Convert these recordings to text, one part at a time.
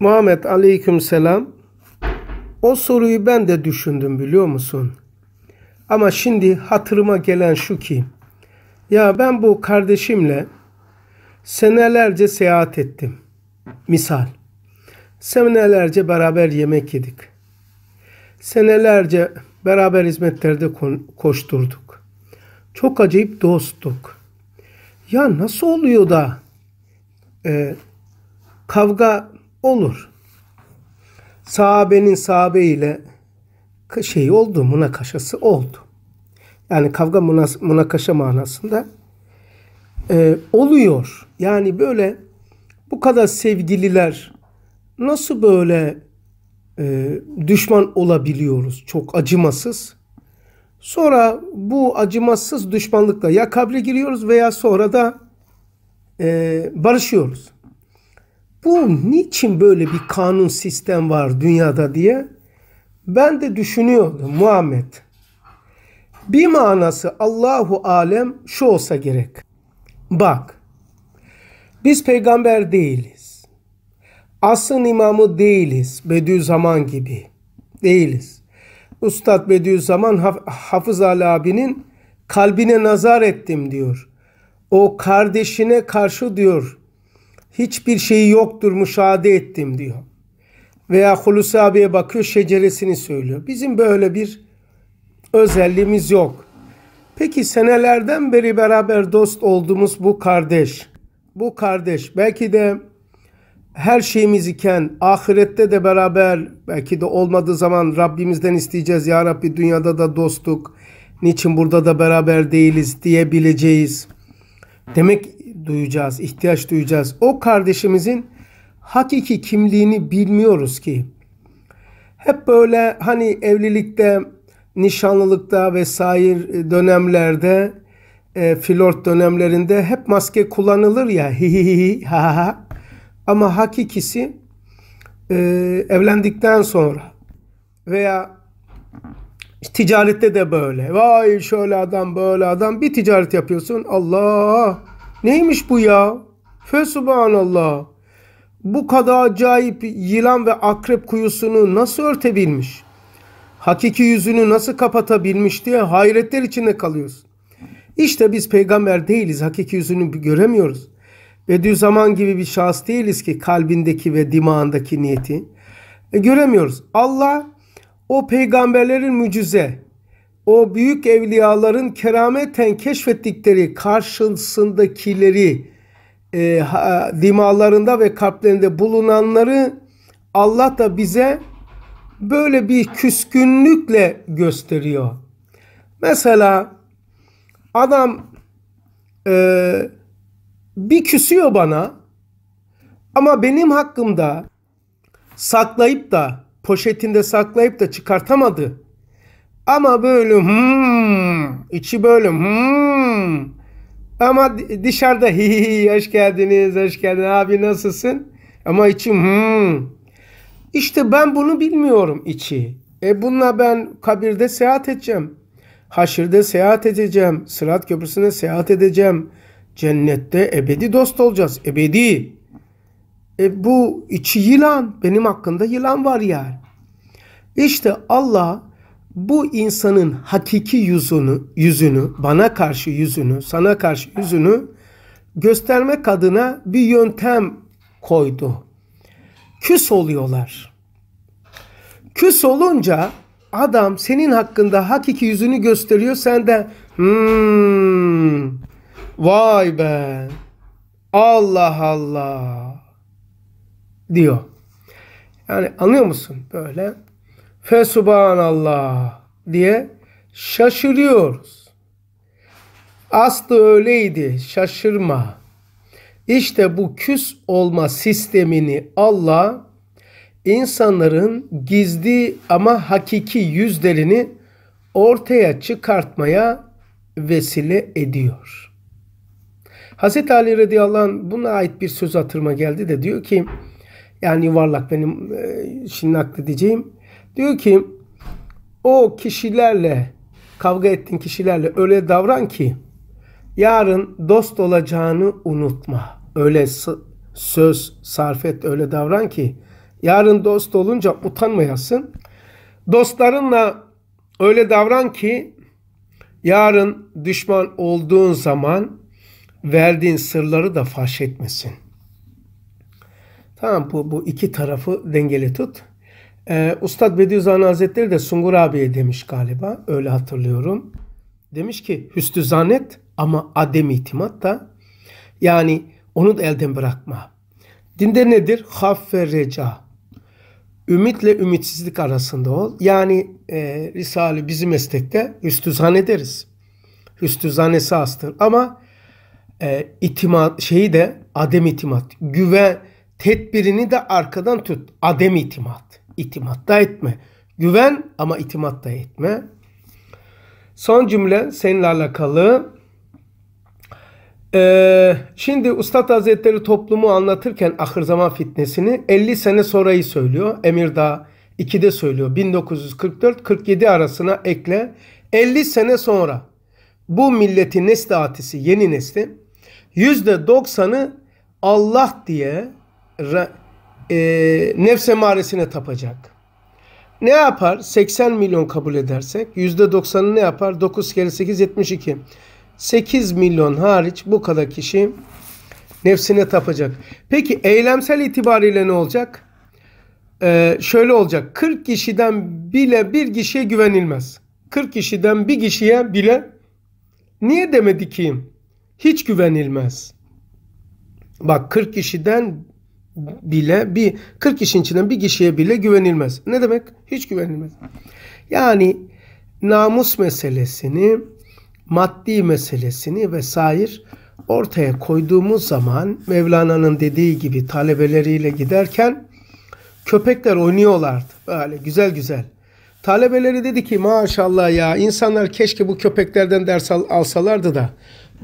Muhammed aleyküm selam. O soruyu ben de düşündüm biliyor musun? Ama şimdi hatırıma gelen şu ki ya ben bu kardeşimle senelerce seyahat ettim. Misal senelerce beraber yemek yedik. Senelerce beraber hizmetlerde koşturduk. Çok acayip dosttuk. Ya nasıl oluyor da e, kavga olur. Sahabenin sahabe ile şey oldu, münakaşası oldu. Yani kavga münakaşa manasında e, oluyor. Yani böyle bu kadar sevgililer nasıl böyle e, düşman olabiliyoruz çok acımasız? Sonra bu acımasız düşmanlıkla ya kabre giriyoruz veya sonra da e, barışıyoruz bu niçin böyle bir kanun sistem var dünyada diye ben de düşünüyordum Muhammed. Bir manası Allahu alem şu olsa gerek. Bak. Biz peygamber değiliz. Asın imamı değiliz Bediüzzaman gibi. Değiliz. Ustad Bediüzzaman Hafız Ali abinin kalbine nazar ettim diyor. O kardeşine karşı diyor hiçbir şeyi yoktur müşahede ettim diyor. Veya Hulusi abiye bakıyor şeceresini söylüyor. Bizim böyle bir özelliğimiz yok. Peki senelerden beri beraber dost olduğumuz bu kardeş, bu kardeş belki de her şeyimiz iken ahirette de beraber belki de olmadığı zaman Rabbimizden isteyeceğiz. Ya Rabbi dünyada da dostluk, niçin burada da beraber değiliz diyebileceğiz. Demek duyacağız, ihtiyaç duyacağız. O kardeşimizin hakiki kimliğini bilmiyoruz ki. Hep böyle hani evlilikte, nişanlılıkta vesaire dönemlerde, e, flört dönemlerinde hep maske kullanılır ya hi ha ha. Ama hakikisi e, evlendikten sonra veya ticarette de böyle. Vay şöyle adam böyle adam bir ticaret yapıyorsun. Allah Neymiş bu ya? Fe subhanallah. Bu kadar acayip yılan ve akrep kuyusunu nasıl örtebilmiş? Hakiki yüzünü nasıl kapatabilmiş diye hayretler içinde kalıyoruz. İşte biz peygamber değiliz. Hakiki yüzünü göremiyoruz. Bediüzzaman gibi bir şahıs değiliz ki kalbindeki ve dimağındaki niyeti. E, göremiyoruz. Allah o peygamberlerin mucize, o büyük evliyaların kerameten keşfettikleri karşısındakileri e, dimalarında ve kalplerinde bulunanları Allah da bize böyle bir küskünlükle gösteriyor. Mesela adam e, bir küsüyor bana ama benim hakkımda saklayıp da poşetinde saklayıp da çıkartamadı ama böyle hmm, içi böyle hmm. Ama dışarıda hi hoş geldiniz, hoş geldin abi nasılsın? Ama içim hmm. İşte ben bunu bilmiyorum içi. E bununla ben kabirde seyahat edeceğim. Haşirde seyahat edeceğim. Sırat köprüsüne seyahat edeceğim. Cennette ebedi dost olacağız. Ebedi. E bu içi yılan. Benim hakkında yılan var yani. İşte Allah bu insanın hakiki yüzünü, yüzünü, bana karşı yüzünü, sana karşı yüzünü göstermek adına bir yöntem koydu. Küs oluyorlar. Küs olunca adam senin hakkında hakiki yüzünü gösteriyor. Sen de hmm, vay be Allah Allah diyor. Yani anlıyor musun böyle? fe subhanallah diye şaşırıyoruz. Aslı öyleydi şaşırma. İşte bu küs olma sistemini Allah insanların gizli ama hakiki yüzlerini ortaya çıkartmaya vesile ediyor. Hz. Ali radıyallahu anh buna ait bir söz hatırıma geldi de diyor ki yani yuvarlak benim e, şimdi nakledeceğim. Diyor ki o kişilerle kavga ettiğin kişilerle öyle davran ki yarın dost olacağını unutma. Öyle söz sarf et, öyle davran ki yarın dost olunca utanmayasın. Dostlarınla öyle davran ki yarın düşman olduğun zaman verdiğin sırları da faş etmesin. Tamam bu, bu iki tarafı dengeli tut. Ee, Ustad Bediüzzaman Hazretleri de Sungur abiye demiş galiba. Öyle hatırlıyorum. Demiş ki hüsnü zannet ama adem itimat da yani onu da elden bırakma. Dinde nedir? Haf ve reca. Ümitle ümitsizlik arasında ol. Yani e, Risale bizim meslekte hüsnü zannederiz. Hüsnü zannesi Ama e, itimat şeyi de adem itimat. Güve tedbirini de arkadan tut. Adem itimat. İtimatta etme. Güven ama itimatta etme. Son cümle seninle alakalı. Ee, şimdi Üstad Hazretleri toplumu anlatırken ahır zaman fitnesini 50 sene sonrayı söylüyor. Emirdağ 2'de söylüyor. 1944-47 arasına ekle 50 sene sonra bu milletin nesli atisi yeni nesli %90'ı Allah diye e, nefs emaresine tapacak. Ne yapar? 80 milyon kabul edersek %90'ı ne yapar? 9 kere 8 72. 8 milyon hariç bu kadar kişi nefsine tapacak. Peki eylemsel itibariyle ne olacak? Ee, şöyle olacak. 40 kişiden bile bir kişiye güvenilmez. 40 kişiden bir kişiye bile niye demedi ki hiç güvenilmez? Bak 40 kişiden bile bir 40 kişinin içinden bir kişiye bile güvenilmez. Ne demek? Hiç güvenilmez. Yani namus meselesini, maddi meselesini vesaire ortaya koyduğumuz zaman Mevlana'nın dediği gibi talebeleriyle giderken köpekler oynuyorlardı. Böyle güzel güzel. Talebeleri dedi ki maşallah ya insanlar keşke bu köpeklerden ders al, alsalardı da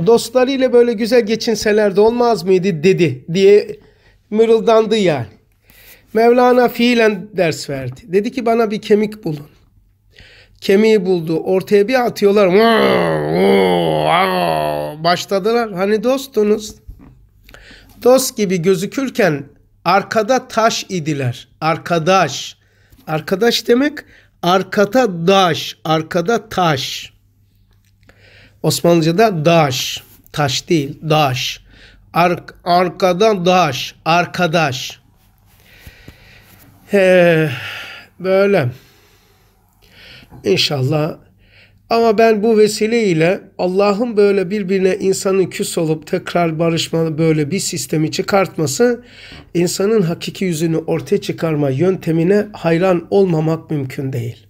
dostlarıyla böyle güzel geçinselerdi olmaz mıydı dedi diye mırıldandı yani. Mevlana fiilen ders verdi. Dedi ki bana bir kemik bulun. Kemiği buldu. Ortaya bir atıyorlar. Başladılar. Hani dostunuz. Dost gibi gözükürken arkada taş idiler. Arkadaş. Arkadaş demek arkada daş. Arkada taş. Osmanlıca'da daş. Taş değil, daş. Ark, arkadan daş, arkadaş. He, böyle. İnşallah. Ama ben bu vesileyle Allah'ın böyle birbirine insanın küs olup tekrar barışmalı böyle bir sistemi çıkartması insanın hakiki yüzünü ortaya çıkarma yöntemine hayran olmamak mümkün değil.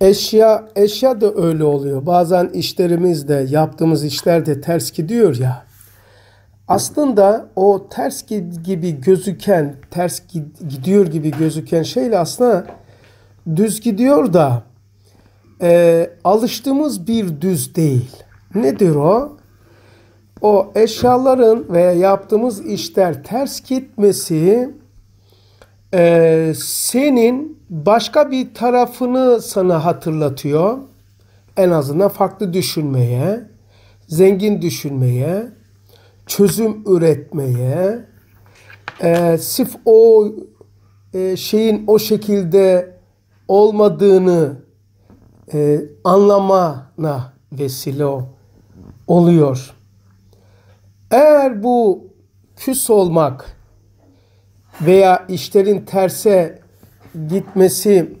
Eşya, eşya da öyle oluyor. Bazen işlerimizde, yaptığımız işler de ters gidiyor ya aslında o ters gibi gözüken, ters gidiyor gibi gözüken şeyle aslında düz gidiyor da e, alıştığımız bir düz değil. Nedir o? O eşyaların veya yaptığımız işler ters gitmesi e, senin başka bir tarafını sana hatırlatıyor. En azından farklı düşünmeye, zengin düşünmeye, çözüm üretmeye, e, sif o e, şeyin o şekilde olmadığını e, anlamana vesile oluyor. Eğer bu küs olmak veya işlerin terse gitmesi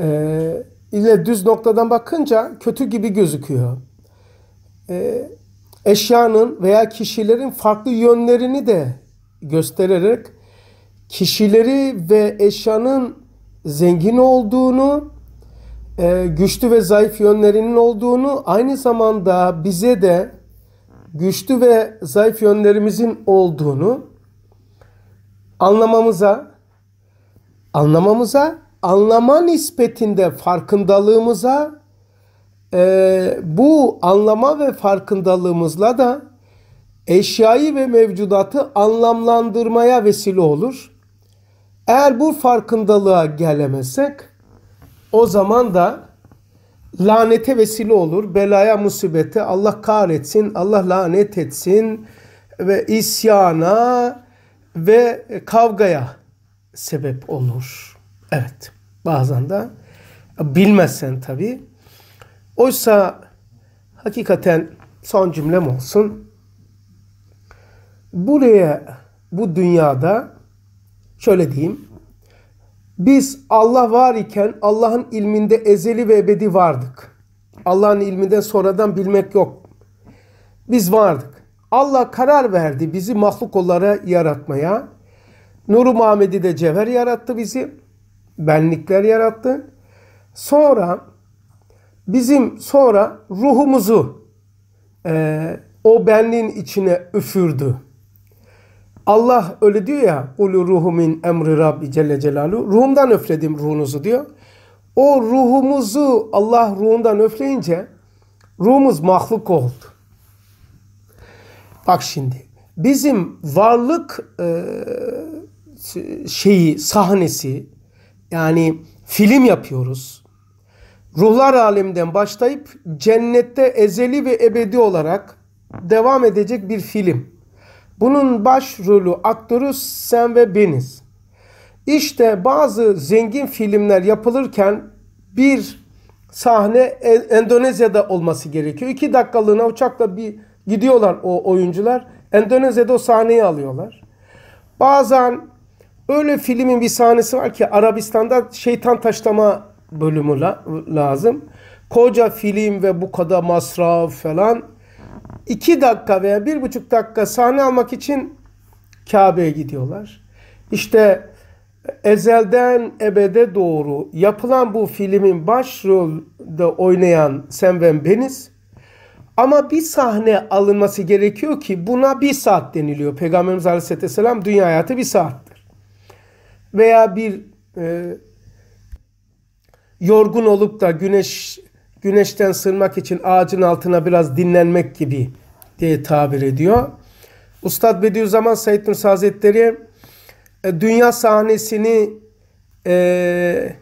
e, ile düz noktadan bakınca kötü gibi gözüküyor. E, eşyanın veya kişilerin farklı yönlerini de göstererek kişileri ve eşyanın zengin olduğunu, e, güçlü ve zayıf yönlerinin olduğunu aynı zamanda bize de güçlü ve zayıf yönlerimizin olduğunu anlamamıza anlamamıza anlama nispetinde farkındalığımıza e, bu anlama ve farkındalığımızla da eşyayı ve mevcudatı anlamlandırmaya vesile olur. Eğer bu farkındalığa gelemezsek o zaman da lanete vesile olur. Belaya, musibete Allah kahretsin, Allah lanet etsin ve isyana ve kavgaya sebep olur. Evet. Bazen de bilmezsen tabii Oysa hakikaten son cümlem olsun. Buraya, bu dünyada şöyle diyeyim. Biz Allah var iken Allah'ın ilminde ezeli ve ebedi vardık. Allah'ın ilminden sonradan bilmek yok. Biz vardık. Allah karar verdi bizi mahluk olarak yaratmaya. Nuru Muhammed'i de cevher yarattı bizi. Benlikler yarattı. Sonra bizim sonra ruhumuzu e, o benliğin içine üfürdü. Allah öyle diyor ya ulu ruhumin emri Rabbi Celle Celaluhu ruhumdan öfledim ruhunuzu diyor. O ruhumuzu Allah ruhundan öfleyince ruhumuz mahluk oldu. Bak şimdi bizim varlık e, şeyi sahnesi yani film yapıyoruz ruhlar alemden başlayıp cennette ezeli ve ebedi olarak devam edecek bir film. Bunun başrolü aktörü sen ve beniz. İşte bazı zengin filmler yapılırken bir sahne e- Endonezya'da olması gerekiyor. İki dakikalığına uçakla bir gidiyorlar o oyuncular. Endonezya'da o sahneyi alıyorlar. Bazen öyle filmin bir sahnesi var ki Arabistan'da şeytan taşlama bölümü la lazım. Koca film ve bu kadar masraf falan. iki dakika veya bir buçuk dakika sahne almak için Kabe'ye gidiyorlar. İşte ezelden ebede doğru yapılan bu filmin başrolde oynayan sen ve beniz. Ama bir sahne alınması gerekiyor ki buna bir saat deniliyor. Peygamberimiz Aleyhisselam dünya hayatı bir saattir. Veya bir e, yorgun olup da güneş güneşten sırmak için ağacın altına biraz dinlenmek gibi diye tabir ediyor. Ustad Bediüzzaman Said Nursi Hazretleri e, dünya sahnesini e,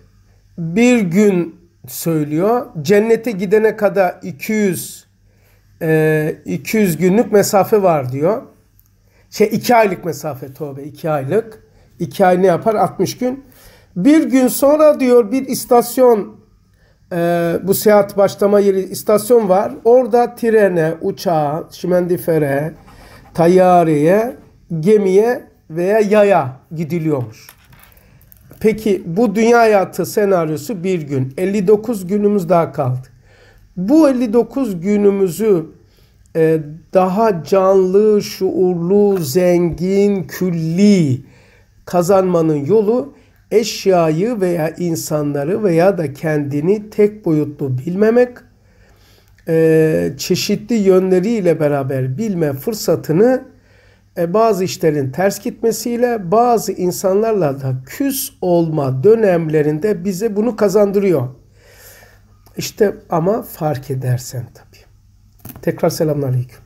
bir gün söylüyor. Cennete gidene kadar 200 e, 200 günlük mesafe var diyor. Şey 2 aylık mesafe tövbe 2 aylık. 2 ay ne yapar? 60 gün. Bir gün sonra diyor bir istasyon e, bu seyahat başlama yeri istasyon var. Orada trene, uçağa, şimendifere, tayyareye, gemiye veya yaya gidiliyormuş. Peki bu dünya hayatı senaryosu bir gün. 59 günümüz daha kaldı. Bu 59 günümüzü e, daha canlı, şuurlu, zengin, külli kazanmanın yolu eşyayı veya insanları veya da kendini tek boyutlu bilmemek, e, çeşitli yönleriyle beraber bilme fırsatını e, bazı işlerin ters gitmesiyle bazı insanlarla da küs olma dönemlerinde bize bunu kazandırıyor. İşte ama fark edersen tabii. Tekrar selamünaleyküm.